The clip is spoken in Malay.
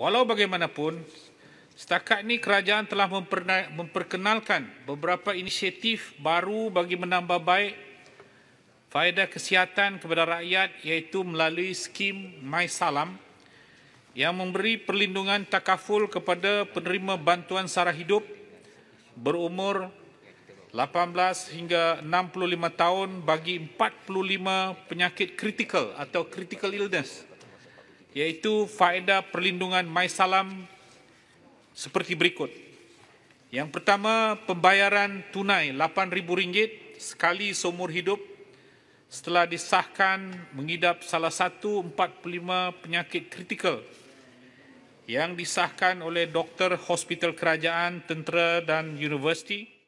Walau bagaimanapun, setakat ini kerajaan telah memperkenalkan beberapa inisiatif baru bagi menambah baik faedah kesihatan kepada rakyat iaitu melalui skim My Salam yang memberi perlindungan takaful kepada penerima bantuan sara hidup berumur 18 hingga 65 tahun bagi 45 penyakit kritikal atau critical illness iaitu faedah perlindungan MySalam seperti berikut. Yang pertama, pembayaran tunai RM8,000 sekali seumur hidup setelah disahkan mengidap salah satu 45 penyakit kritikal yang disahkan oleh doktor hospital kerajaan, tentera dan universiti.